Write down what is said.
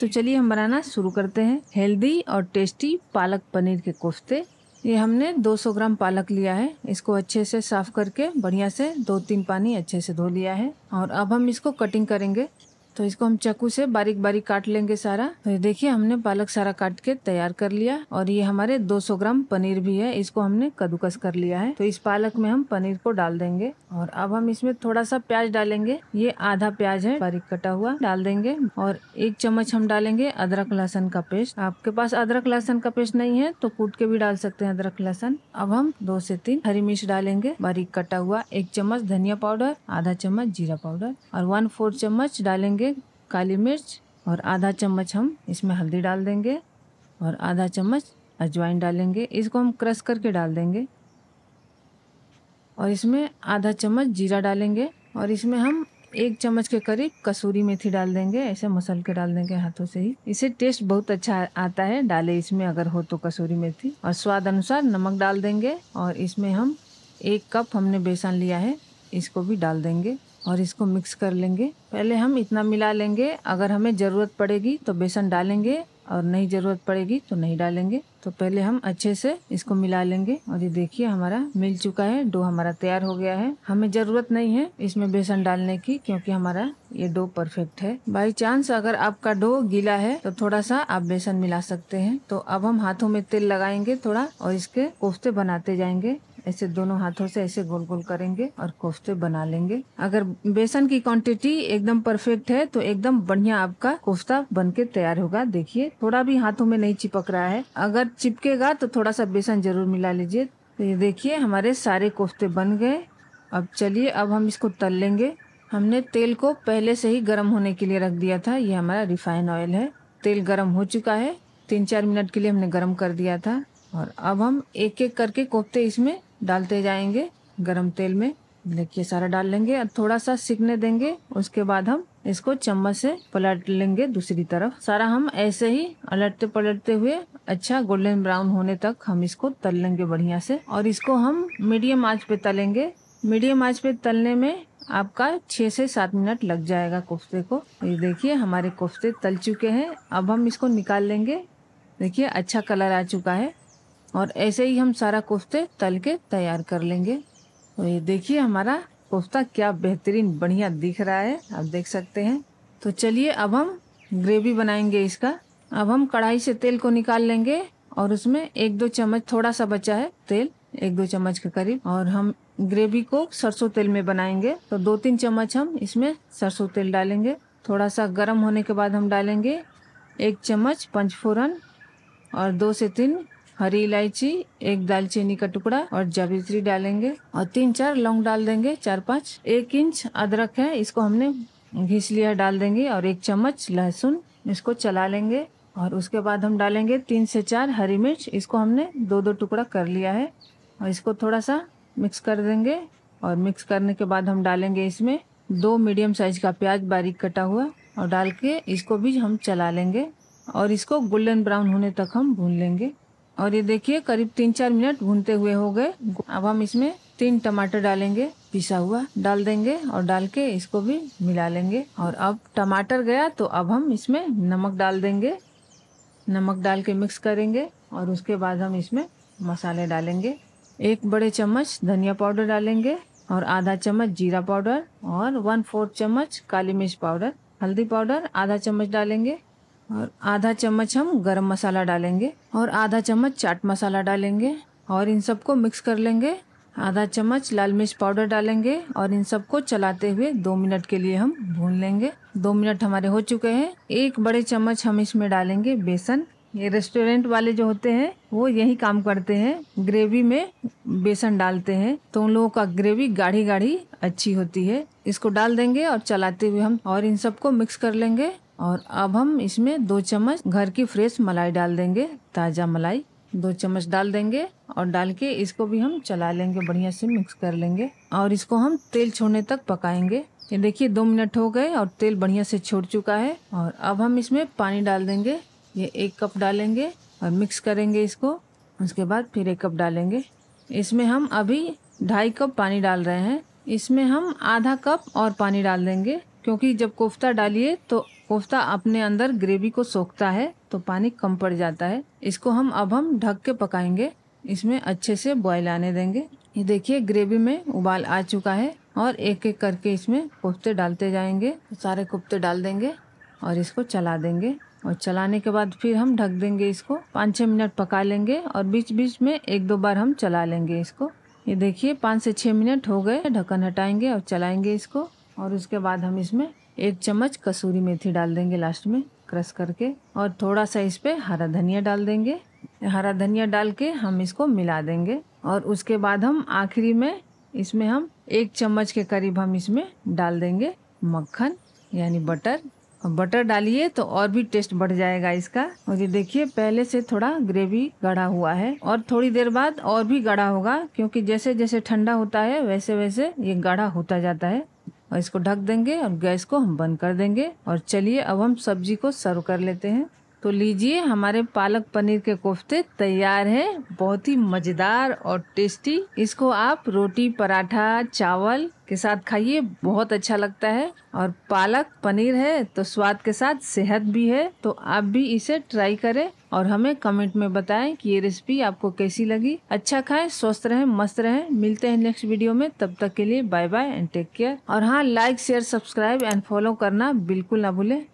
तो चलिए हम बनाना शुरू करते हैं हेल्दी और टेस्टी पालक पनीर के कोफ्ते ये हमने 200 ग्राम पालक लिया है इसको अच्छे से साफ करके बढ़िया से दो तीन पानी अच्छे से धो लिया है और अब हम इसको कटिंग करेंगे तो इसको हम चाकू से बारीक बारीक काट लेंगे सारा तो ये देखिए हमने पालक सारा काट के तैयार कर लिया और ये हमारे 200 ग्राम पनीर भी है इसको हमने कद्दूकस कर लिया है तो इस पालक में हम पनीर को डाल देंगे और अब हम इसमें थोड़ा सा प्याज डालेंगे ये आधा प्याज है बारीक कटा हुआ डाल देंगे और एक चम्मच हम डालेंगे अदरक लहसन का पेस्ट आपके पास अदरक लहसन का पेस्ट नहीं है तो कूट के भी डाल सकते हैं अदरक लहसन अब हम दो से तीन हरी मिर्च डालेंगे बारीक कटा हुआ एक चम्मच धनिया पाउडर आधा चम्मच जीरा पाउडर और वन फोर चम्मच डालेंगे काली मिर्च और आधा चम्मच हम इसमें हल्दी डाल देंगे और आधा चम्मच अजवाइन डालेंगे इसको हम क्रश करके डाल देंगे और इसमें आधा चम्मच जीरा डालेंगे और इसमें हम एक चम्मच के करीब कसूरी मेथी डाल देंगे ऐसे मसल के डाल देंगे हाथों से ही इसे टेस्ट बहुत अच्छा आता है डाले इसमें अगर हो तो कसूरी मेथी और स्वाद अनुसार नमक डाल देंगे और इसमें हम एक कप हमने बेसन लिया है इसको भी डाल देंगे और इसको मिक्स कर लेंगे पहले हम इतना मिला लेंगे अगर हमें ज़रूरत पड़ेगी तो बेसन डालेंगे और नहीं ज़रूरत पड़ेगी तो नहीं डालेंगे तो पहले हम अच्छे से इसको मिला लेंगे और ये देखिए हमारा मिल चुका है डो हमारा तैयार हो गया है हमें ज़रूरत नहीं है इसमें बेसन डालने की क्योंकि हमारा ये डो परफेक्ट है बाई चांस अगर आपका डो गीला है तो थोड़ा सा आप बेसन मिला सकते हैं तो अब हम हाथों में तेल लगाएंगे थोड़ा और इसके कोफ्ते बनाते जाएंगे ऐसे दोनों हाथों से ऐसे गोल गोल करेंगे और कोफ्ते बना लेंगे अगर बेसन की क्वांटिटी एकदम परफेक्ट है तो एकदम बढ़िया आपका कोफ्ता बन के तैयार होगा देखिए थोड़ा भी हाथों में नहीं चिपक रहा है अगर चिपकेगा तो थोड़ा सा बेसन जरूर मिला लीजिए तो ये देखिए हमारे सारे कोफ्ते बन गए अब चलिए अब हम इसको तल लेंगे हमने तेल को पहले से ही गर्म होने के लिए रख दिया था ये हमारा रिफाइन ऑयल है तेल गर्म हो चुका है तीन चार मिनट के लिए हमने गर्म कर दिया था और अब हम एक एक करके कोफ्ते इसमें डालते जाएंगे गरम तेल में देखिए सारा डाल लेंगे थोड़ा सा सिकने देंगे उसके बाद हम इसको चम्मच से पलट लेंगे दूसरी तरफ सारा हम ऐसे ही अलटते पलटते हुए अच्छा गोल्डन ब्राउन होने तक हम इसको तल लेंगे बढ़िया से और इसको हम मीडियम आंच पे तलेंगे मीडियम आंच पे तलने में आपका छः से सात मिनट लग जाएगा कोफ्ते को ये देखिए हमारे कोफ्ते तल चुके हैं अब हम इसको निकाल लेंगे देखिए अच्छा कलर आ चुका है और ऐसे ही हम सारा कोफ्ते तल के तैयार कर लेंगे तो ये देखिए हमारा कोफ्ता क्या बेहतरीन बढ़िया दिख रहा है आप देख सकते हैं तो चलिए अब हम ग्रेवी बनाएंगे इसका अब हम कढ़ाई से तेल को निकाल लेंगे और उसमें एक दो चम्मच थोड़ा सा बचा है तेल एक दो चम्मच के करीब और हम ग्रेवी को सरसों तेल में बनाएंगे तो दो तीन चम्मच हम इसमें सरसों तेल डालेंगे थोड़ा सा गर्म होने के बाद हम डालेंगे एक चम्मच पंचफोरन और दो से तीन हरी इलायची एक दालचीनी का टुकड़ा और जावित्री डालेंगे और तीन चार लौंग डाल देंगे चार पाँच एक इंच अदरक है इसको हमने घिस लिया डाल देंगे और एक चम्मच लहसुन इसको चला लेंगे और उसके बाद हम डालेंगे तीन से चार हरी मिर्च इसको हमने दो दो टुकड़ा कर लिया है और इसको थोड़ा सा मिक्स कर देंगे और मिक्स करने के बाद हम डालेंगे इसमें दो मीडियम साइज का प्याज बारीक कटा हुआ और डाल के इसको भी हम चला लेंगे और इसको गोल्डन ब्राउन होने तक हम भून लेंगे और ये देखिए करीब तीन चार मिनट भूनते हुए हो गए अब हम इसमें तीन टमाटर डालेंगे पिसा हुआ डाल देंगे और डाल के इसको भी मिला लेंगे और अब टमाटर गया तो अब हम इसमें नमक डाल देंगे नमक डाल के मिक्स करेंगे और उसके बाद हम इसमें मसाले डालेंगे एक बड़े चम्मच धनिया पाउडर डालेंगे और आधा चम्मच जीरा पाउडर और वन फोर्थ चम्मच काली मिर्च पाउडर हल्दी पाउडर आधा चम्मच डालेंगे और आधा चम्मच हम गरम मसाला डालेंगे और आधा चम्मच चाट मसाला डालेंगे और इन सबको मिक्स कर लेंगे आधा चम्मच लाल मिर्च पाउडर डालेंगे और इन सबको चलाते हुए दो मिनट के लिए हम भून लेंगे दो मिनट हमारे हो चुके हैं एक बड़े चम्मच हम इसमें डालेंगे बेसन ये रेस्टोरेंट वाले जो होते हैं वो यही काम करते हैं ग्रेवी में बेसन डालते हैं तो उन लोगों का ग्रेवी गाढ़ी गाढ़ी अच्छी होती है इसको डाल देंगे और चलाते हुए हम और इन सबको मिक्स कर लेंगे और अब हम इसमें दो चम्मच घर की फ्रेश मलाई डाल देंगे ताज़ा मलाई दो चम्मच डाल देंगे और डाल के इसको भी हम चला लेंगे बढ़िया से मिक्स कर लेंगे और इसको हम तेल छोड़ने तक पकाएंगे ये देखिए दो मिनट हो गए और तेल बढ़िया से छोड़ चुका है और अब हम इसमें पानी डाल देंगे ये एक कप डालेंगे और मिक्स करेंगे इसको उसके बाद फिर एक कप डालेंगे इसमें हम अभी ढाई कप पानी डाल रहे हैं इसमें हम आधा कप और पानी डाल देंगे क्योंकि जब कोफ्ता डालिए तो कोफ्ता अपने अंदर ग्रेवी को सोखता है तो पानी कम पड़ जाता है इसको हम अब हम ढक के पकाएंगे इसमें अच्छे से बॉयल आने देंगे ये देखिए ग्रेवी में उबाल आ चुका है और एक एक करके इसमें कोफ्ते डालते जाएंगे सारे कोफ्ते डाल देंगे और इसको चला देंगे और चलाने के बाद फिर हम ढक देंगे इसको पाँच छः मिनट पका लेंगे और बीच बीच में एक दो बार हम चला लेंगे इसको ये देखिए पाँच से छः मिनट हो गए ढक्कन हटाएंगे और चलाएंगे इसको और उसके बाद हम इसमें एक चम्मच कसूरी मेथी डाल देंगे लास्ट में क्रश करके और थोड़ा सा इस पर हरा धनिया डाल देंगे हरा धनिया डाल के हम इसको मिला देंगे और उसके बाद हम आखिरी में इसमें हम एक चम्मच के करीब हम इसमें डाल देंगे मक्खन यानी बटर और बटर डालिए तो और भी टेस्ट बढ़ जाएगा इसका और ये देखिए पहले से थोड़ा ग्रेवी गढ़ा हुआ है और थोड़ी देर बाद और भी गढ़ा होगा क्योंकि जैसे जैसे ठंडा होता है वैसे वैसे ये गढ़ा होता जाता है और इसको ढक देंगे और गैस को हम बंद कर देंगे और चलिए अब हम सब्जी को सर्व कर लेते हैं तो लीजिए हमारे पालक पनीर के कोफ्ते तैयार है बहुत ही मज़ेदार और टेस्टी इसको आप रोटी पराठा चावल के साथ खाइए बहुत अच्छा लगता है और पालक पनीर है तो स्वाद के साथ सेहत भी है तो आप भी इसे ट्राई करें और हमें कमेंट में बताएं कि ये रेसिपी आपको कैसी लगी अच्छा खाएं स्वस्थ रहें मस्त रहें मिलते हैं नेक्स्ट वीडियो में तब तक के लिए bye bye and take care और हाँ like share subscribe and follow करना बिल्कुल ना भूलें